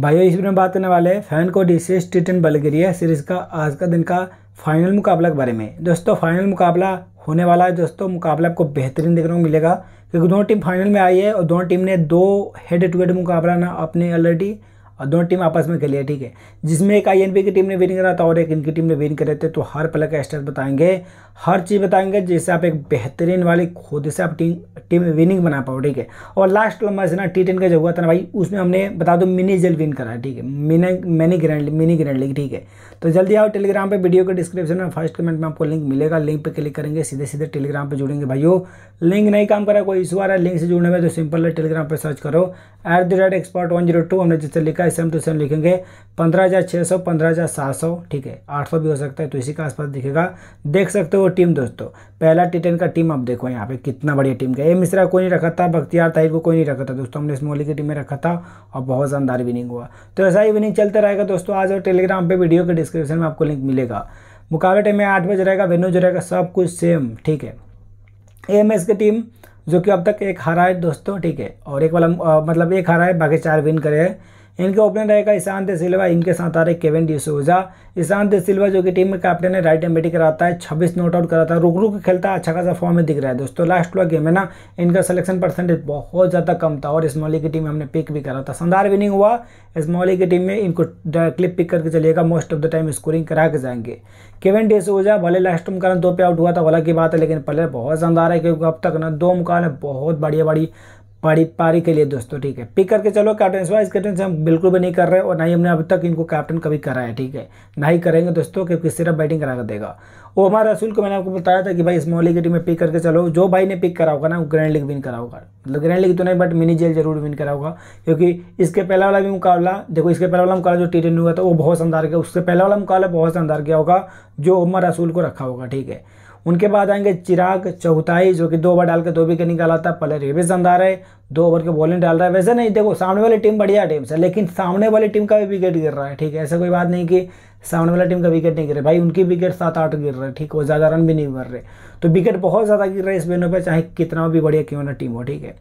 भाइयों इस वीडियो में बात करने वाले हैं FanCode D C T ten Bulgaria series का आज का दिन का फाइनल मुकाबला के बारे में दोस्तों फाइनल मुकाबला होने वाला है दोस्तों मुकाबला आपको बेहतरीन देखने को मिलेगा क्योंकि दोनों टीम फाइनल में आई है और दोनों टीम ने दो हेड टू हेड मुकाबला ना अपने ऑलरेडी और दोनों टीम आपस में खेली है ठीक है जिसमें एक आई की टीम ने विन करा था और एक इनकी टीम ने विन करे थे तो हर पल का स्टेट बताएंगे हर चीज़ बताएंगे जिससे आप एक बेहतरीन वाली खुद से आप टीम टीम विनिंग बना पाओ ठीक है और लास्ट वाला मैच ना टी टेन का जो हुआ था ना भाई उसमें हमने बता दो मिनी जेल विन करा ठीक है mini mini grand mini grand league ठीक है तो जल्दी आओ टेलीग्राम पर वीडियो के डिस्क्रिप्शन में फर्स्ट कमेंट में आपको लिंक मिलेगा लिंक पर क्लिक करेंगे सीधे सीधे टेलीग्राम पर जुड़ेंगे भाइयों लिंक नहीं काम करा कोई इशू आ रहा है लिंक से जुड़ने में तो सिंपल है टेलीग्राम पर सर्च करो at the rate expert one zero two हमने जिससे लिखा ऐसे हम दूसरे लिखेंगे पंद्रह हज़ार छः सौ पंद्रह हज़ार सात सौ ठीक है आठ सौ भी हो सकता है तो इसी के आसपास दिखेगा देख सकते हो टीम दोस्तों पहला टी टेन का टीम आप देखो यहाँ पे कितना बढ़िया टीम का ए मिश्रा कोई नहीं रखा था बख्तियार ताहिर को कोई नहीं रखा था दोस्तों हमने इस स्मोली की टीम में रखा था और बहुत शानदार विनिंग हुआ तो ऐसा ही विनिंग चलता रहेगा दोस्तों आज और टेलीग्राम पर वीडियो के डिस्क्रिप्शन में आपको लिंक मिलेगा मुकाबले टाइम में आठ बजे रहेगा वेन्यू जो रहेगा सब कुछ सेम ठीक है एम की टीम जो कि अब तक एक हारा है दोस्तों ठीक है और एक वाला मतलब एक हारा है बाकी चार विन करे हैं इनके ओपनर रहेगा ईशांत सिल्वा इनके साथ आ रहे केवन डिसोजा ईशांत सिल्वा जो कि टीम में कैप्टन है राइट एम्बेटी कराता है छब्बीस नॉट आउट कराता है रुक रुक खेलता है अच्छा खासा फॉर्म में दिख रहा है दोस्तों लास्ट वाला गेम है ना इनका सिलेक्शन परसेंटेज बहुत ज़्यादा कम था और इस मॉली की टीम में हमने पिक भी करा था शानदार विनिंग हुआ इस मॉली की टीम में इनको क्लिप पिक करके चलेगा most of the time scoring करा के जाएंगे केवन डिसोजा भले लास्ट में कारण दो पे आउट हुआ था वाला की बात है लेकिन पहले बहुत शानदार है क्योंकि अब तक ना दो मुकाबले बहुत बढ़िया बड़ी पारी पारी के लिए दोस्तों ठीक है पिक करके चलो कैप्टन वाइस कैप्टन हम बिल्कुल भी नहीं कर रहे और ना ही हमने अभी तक इनको कैप्टन कभी करा है ठीक है ना ही करेंगे दोस्तों क्योंकि सिर्फ बैटिंग करा कर देगा ओमर रसूल को मैंने आपको बताया था कि भाई स्मॉली की टीम में पिक करके चलो जो भाई ने पिक करा होगा ना वो ग्रैंड लीग विन करा होगा मतलब ग्रैंड लीग तो नहीं बट मिनी जेल जरूर विन करा होगा क्योंकि इसके पहला वाला भी मुकाबला देखो इसके पहला वाला मुकाबला जो टी टेन हुआ था वो बहुत शानदार गया उससे पहला वाला मुकाबला बहुत शानदार गया होगा जो उमर रसूल को रखा होगा ठीक है उनके बाद आएंगे चिराग चौथाई जो कि दो ओवर डाल के दो विकेट निकाला था पहले रिवेश अंधार है दो ओवर के बॉलिंग डाल रहा है वैसे नहीं देखो सामने वाली टीम बढ़िया टीम है लेकिन सामने वाली टीम का भी विकेट गिर रहा है ठीक है ऐसा कोई बात नहीं कि सामने वाला टीम का विकेट नहीं गिरे भाई उनकी विकेट सात आठ गिर रहे हैं ठीक वो ज़्यादा रन भी नहीं भर रहे तो विकेट बहुत ज़्यादा गिर रहा है इस बेनों पर चाहे कितना भी बढ़िया क्यों ना टीम हो ठीक है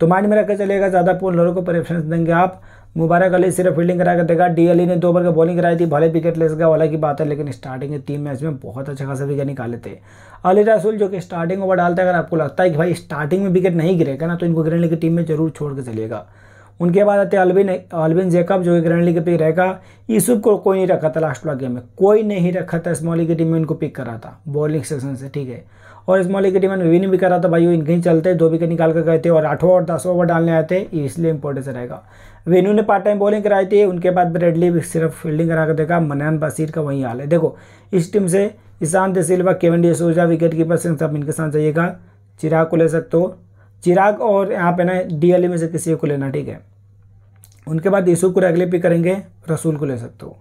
तो माइंड में रखकर चलेगा ज़्यादा पोलरों को प्रेफरेंस देंगे आप मुबारक अली सिर्फ फील्डिंग करा कर देखा डी अली ने दो ओवर का बॉलिंग कराई थी भले विकेट लेस सका वाला की बात है लेकिन स्टार्टिंग के तीन मैच में बहुत अच्छा खासा विकेट निकाले थे अली रसूल जो कि स्टार्टिंग ओवर डालता है अगर आपको लगता है कि भाई स्टार्टिंग में विकेट नहीं गिरेगा ना तो इनको गिरने की टीम में जरूर छोड़ के चलेगा उनके बाद आते अलविन अलविन जेकब जो कि ग्रैंड लीग पिक रहेगा यूसुफ को कोई नहीं रखा था लास्ट वाला गेम में कोई नहीं रखा था स्मॉल लीग की टीम में इनको पिक करा था बॉलिंग सेक्शन से ठीक है और स्मॉल लीग की टीम में विन भी करा था भाई वो इनके ही चलते दो विकेट निकाल कर गए थे और आठों और दसों ओवर डालने आए थे इसलिए इंपॉर्टेंस रहेगा वेन्यू ने पार्ट टाइम बॉलिंग कराई थी उनके बाद ब्रेडली भी सिर्फ फील्डिंग करा कर देखा मनान बसीर का वहीं हाल है देखो इस टीम से Ishan Silva Kevin D'Souza wicket keeper Singh सब इनके साथ जाइएगा चिराग को ले सकते हो चिराग और यहाँ पे ना डी e में से किसी को लेना ठीक है उनके बाद यीशु को अगले पिक करेंगे रसूल को ले सकते हो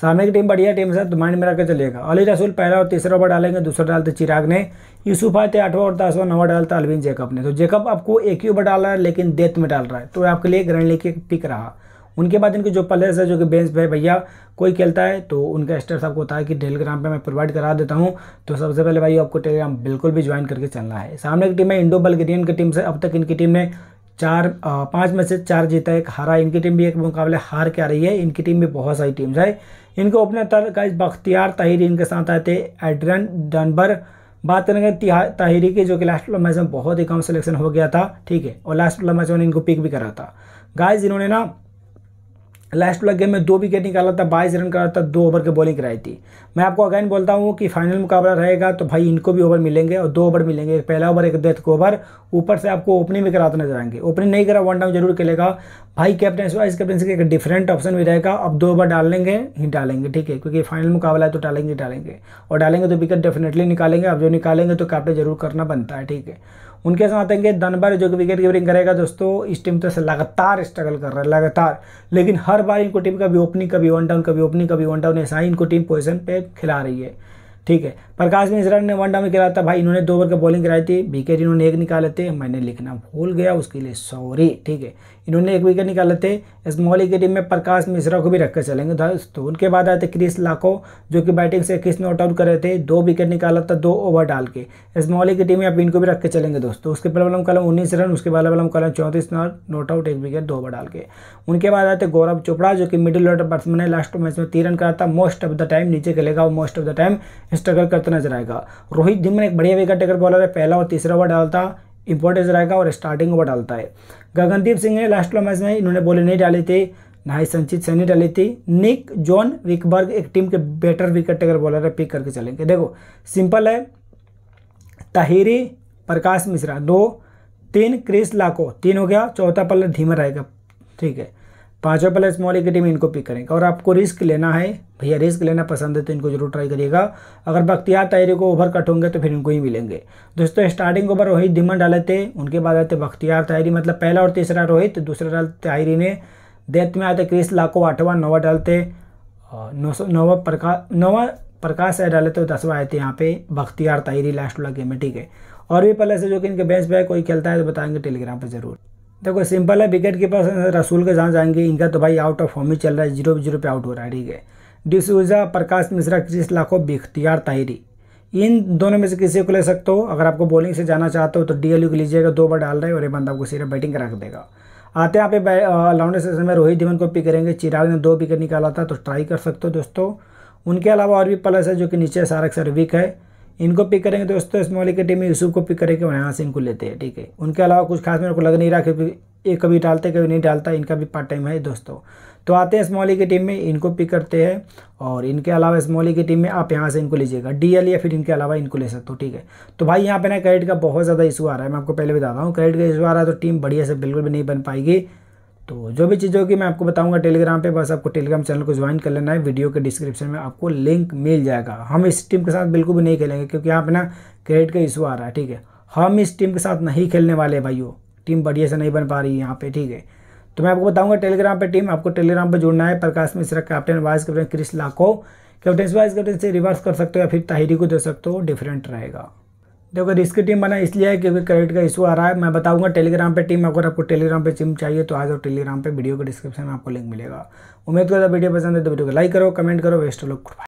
सामने की टीम बढ़िया टीम से माइंड में रखकर चलेगा अली रसूल पहला और तीसरा ओवर डालेंगे दूसरा डालते चिराग ने यूसुफ आते आठवां और दसवां नवा डालता अलविन जेकब ने तो जेकब आपको एक ही ओवर डाल रहा है लेकिन डेथ में डाल रहा है तो आपके लिए ग्रैंड लेके पिक रहा उनके बाद इनके जो प्लेयर्स है जो कि बेंच पे भैया कोई खेलता है तो उनका स्टेप्स आपको होता है कि टेलीग्राम पे मैं प्रोवाइड करा देता हूँ तो सबसे पहले भाई आपको टेलीग्राम बिल्कुल भी ज्वाइन करके चलना है सामने की टीम है इंडो बल्गेरियन की टीम से अब तक इनकी टीम में चार पांच में से चार जीता एक हारा इनकी टीम भी एक मुकाबले हार के आ रही है इनकी टीम भी बहुत सारी टीम्स है इनको ओपनर तर का बख्तियार ताहिर इनके साथ आए थे एड्रन डनबर बात करेंगे ताहिरी की जो कि लास्ट वाला मैच में बहुत ही कम सिलेक्शन हो गया था ठीक है और लास्ट वाला मैच में इनको पिक भी करा था गाइज इन्होंने ना लास्ट वाला गेम में दो विकेट निकाला था बाईस रन करा था दो ओवर के बॉलिंग कराई थी मैं आपको अगेन बोलता हूँ कि फाइनल मुकाबला रहेगा तो भाई इनको भी ओवर मिलेंगे और दो ओवर मिलेंगे पहला ओवर एक डेथ ओवर ऊपर से आपको ओपनिंग भी कराते नजर आएंगे ओपनिंग नहीं करा वन डाउन जरूर खेलेगा भाई कैप्टन वाइस कैप्टन का एक डिफरेंट ऑप्शन भी रहेगा अब दो ओवर डाल लेंगे ही डालेंगे ठीक है क्योंकि फाइनल मुकाबला है तो डालेंगे डालेंगे और डालेंगे तो विकेट डेफिनेटली निकालेंगे अब जो निकालेंगे तो कैप्टन जरूर करना बनता है ठीक है उनके साथ आएंगे धनबर जो कि विकेट कीपरिंग करेगा दोस्तों इस टीम तो लगातार स्ट्रगल कर रहा है लगातार लेकिन हर बार इनको टीम कभी ओपनिंग कभी वन डाउन कभी ओपनिंग कभी वन डाउन ऐसा ही इनको टीम पोजिशन पर खिला रही है ठीक है प्रकाश मिश्रा ने वन डाउन खेला था भाई इन्होंने दो ओवर का बॉलिंग कराई थी विकेट इन्होंने एक निकाले थे मैंने लिखना भूल गया उसके लिए सॉरी ठीक है इन्होंने एक विकेट निकाले थे मोहली की टीम में प्रकाश मिश्रा को भी रख चलेंगे तो उनके बाद आए थे क्रिस लाखो जो कि बैटिंग से इक्कीस नॉट आउट करे थे दो विकेट निकाला था दो ओवर डाल के स्मॉली की टीम में आप इनको भी रख के चलेंगे दोस्तों उसके पहले वाला कलम उन्नीस रन उसके बाद वाला कलम चौंतीस नॉट आउट एक विकेट दो ओवर डाल के उनके बाद आए थे गौरव चोपड़ा जो कि मिडिल ऑर्डर बैट्समैन है लास्ट मैच में तीन रन करा था मोस्ट ऑफ द टाइम नीचे खेलेगा most of the time struggle करता नजर आएगा रोहित दिन एक बढ़िया विकेट टेकर बॉलर है पहला और तीसरा ओवर डालता इंपॉर्टेंस रहेगा और स्टार्टिंग ओवर डालता है गगनदीप सिंह ने लास्ट मैच में इन्होंने बॉलें नहीं डाली थी ना ही संचित सैनी डाली थी निक जॉन विकबर्ग एक टीम के बेटर विकेट टेकर बॉलर है पिक करके चलेंगे देखो सिंपल है ताहिरी प्रकाश मिश्रा दो तीन क्रिस लाको तीन हो गया चौथा पल्ला धीमा रहेगा ठीक है पाँचों प्लस स्मॉल इक्विटी में इनको पिक करेंगे और आपको रिस्क लेना है भैया रिस्क लेना पसंद है तो इनको जरूर ट्राई करिएगा अगर बख्तियार तायरी को ओवर कट होंगे तो फिर इनको ही मिलेंगे दोस्तों स्टार्टिंग ओवर रोहित धीमन डाले थे उनके बाद आते बख्तियार तायरी मतलब पहला और तीसरा रोहित दूसरा डाल तायरी ने डेथ में आते क्रिस लाखो आठवा नौवा डालते नौ सौ नौवा प्रकाश नौवा प्रकाश है डाले तो दसवा आए थे यहाँ पे बख्तियार तायरी लास्ट वाला गेम है ठीक है और भी प्लस है जो कि इनके बेस्ट बैक कोई खेलता है तो बताएंगे टेलीग्राम पर जरूर देखो सिंपल है विकेट के पास रसूल के जहाँ जाएंगे इनका तो भाई आउट ऑफ फॉर्म ही चल रहा है जीरो जीरो पे आउट हो रहा है ठीक है डिसूजा प्रकाश मिश्रा क्रिस लाखों बेख्तियार ताहिरी इन दोनों में से किसी को ले सकते हो अगर आपको बॉलिंग से जाना चाहते हो तो डी एल को लीजिएगा दो बार डाल रहे और ये बंदा आपको सीधे बैटिंग रख देगा आते हैं आप लाउंडर सेशन में रोहित धीमन को पिक करेंगे चिराग ने दो विकेट निकाला था तो ट्राई कर सकते हो दोस्तों उनके अलावा और भी प्लस है जो कि नीचे सारक सर विक है इनको पिक करेंगे दोस्तों इस तो मालिक की टीम में यूसुफ को पिक करेंगे और यहाँ से इनको लेते हैं ठीक है उनके अलावा कुछ खास मेरे को लग नहीं रहा क्योंकि ये कभी डालते कभी नहीं डालता इनका भी पार्ट टाइम है दोस्तों तो आते हैं स्मॉली की टीम में इनको पिक करते हैं और इनके अलावा स्मॉली की टीम में आप यहाँ से इनको लीजिएगा डीएल या फिर इनके अलावा इनको ले सकते हो ठीक है तो भाई यहाँ पे ना क्रेडिट का बहुत ज़्यादा इशू आ रहा है मैं आपको पहले बताता हूँ क्रेडिट का इशू आ रहा है तो टीम बढ़िया से बिल्कुल भी नहीं बन पाएगी तो जो भी चीज़ों की मैं आपको बताऊंगा टेलीग्राम पे बस आपको टेलीग्राम चैनल को ज्वाइन कर लेना है वीडियो के डिस्क्रिप्शन में आपको लिंक मिल जाएगा हम इस टीम के साथ बिल्कुल भी नहीं खेलेंगे क्योंकि यहाँ पर ना क्रेडिट का इशू आ रहा है ठीक है हम इस टीम के साथ नहीं खेलने वाले भाइयों टीम बढ़िया से नहीं बन पा रही है यहाँ पे ठीक है तो मैं आपको बताऊंगा टेलीग्राम पर टीम आपको टेलीग्राम पर जुड़ना है Prakash Mishra captain vice captain Chris Lakho captain vice captain से रिवर्स कर सकते हो या फिर ताहिरी को दे सकते हो डिफरेंट रहेगा देखो रिस्क टीम बना इसलिए है क्योंकि क्रेडिट का इशू आ रहा है मैं बताऊंगा टेलीग्राम पे टीम अगर आपको टेलीग्राम पे टीम चाहिए तो आ जाओ टेलीग्राम पे वीडियो के डिस्क्रिप्शन में आपको लिंक मिलेगा उम्मीद करता वीडियो पसंद है तो वीडियो को लाइक करो कमेंट करो वेस्ट लोग